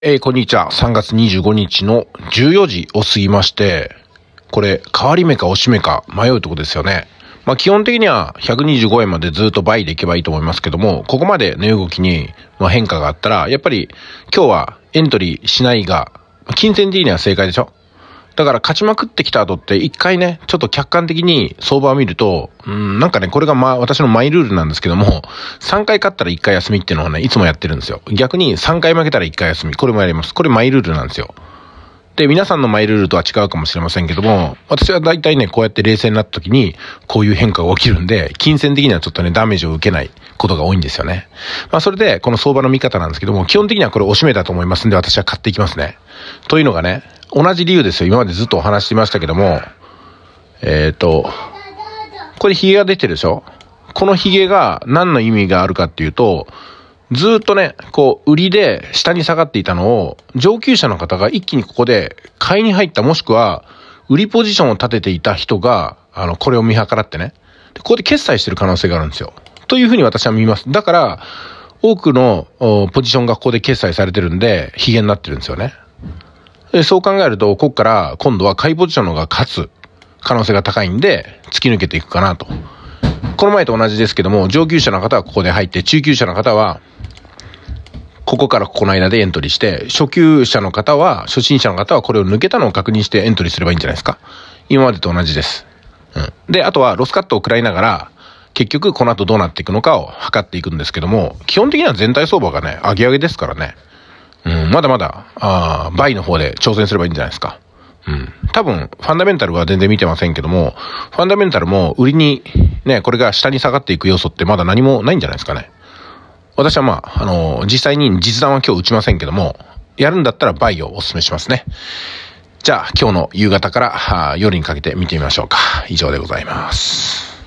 えー、こんにちは。3月25日の14時を過ぎまして、これ、変わり目か押し目か迷うとこですよね。まあ、基本的には125円までずっと倍でいけばいいと思いますけども、ここまで値動きに変化があったら、やっぱり今日はエントリーしないが、金銭的には正解でしょだから勝ちまくってきた後って一回ね、ちょっと客観的に相場を見ると、うん、なんかね、これがま、私のマイルールなんですけども、3回勝ったら1回休みっていうのをね、いつもやってるんですよ。逆に3回負けたら1回休み。これもやります。これマイルールなんですよ。で、皆さんのマイルールとは違うかもしれませんけども、私は大体ね、こうやって冷静になった時に、こういう変化が起きるんで、金銭的にはちょっとね、ダメージを受けないことが多いんですよね。まあ、それで、この相場の見方なんですけども、基本的にはこれおしめだと思いますんで、私は買っていきますね。というのがね、同じ理由ですよ。今までずっとお話ししましたけども、えっ、ー、と、これヒゲが出てるでしょこのヒゲが何の意味があるかっていうと、ずっとね、こう、売りで下に下がっていたのを、上級者の方が一気にここで買いに入った、もしくは、売りポジションを立てていた人が、あの、これを見計らってね、ここで決済してる可能性があるんですよ。というふうに私は見ます。だから、多くのポジションがここで決済されてるんで、ヒゲになってるんですよね。そう考えると、ここから今度は解剖ポジションの方が勝つ可能性が高いんで、突き抜けていくかなと。この前と同じですけども、上級者の方はここで入って、中級者の方は、ここからここの間でエントリーして、初級者の方は、初心者の方はこれを抜けたのを確認してエントリーすればいいんじゃないですか。今までと同じです。うん。で、あとはロスカットを食らいながら、結局この後どうなっていくのかを測っていくんですけども、基本的には全体相場がね、上げ上げですからね。うん、まだまだ、ああ、倍の方で挑戦すればいいんじゃないですか。うん。多分、ファンダメンタルは全然見てませんけども、ファンダメンタルも売りに、ね、これが下に下がっていく要素ってまだ何もないんじゃないですかね。私はまあ、あのー、実際に実弾は今日打ちませんけども、やるんだったら倍をお勧めしますね。じゃあ、今日の夕方から夜にかけて見てみましょうか。以上でございます。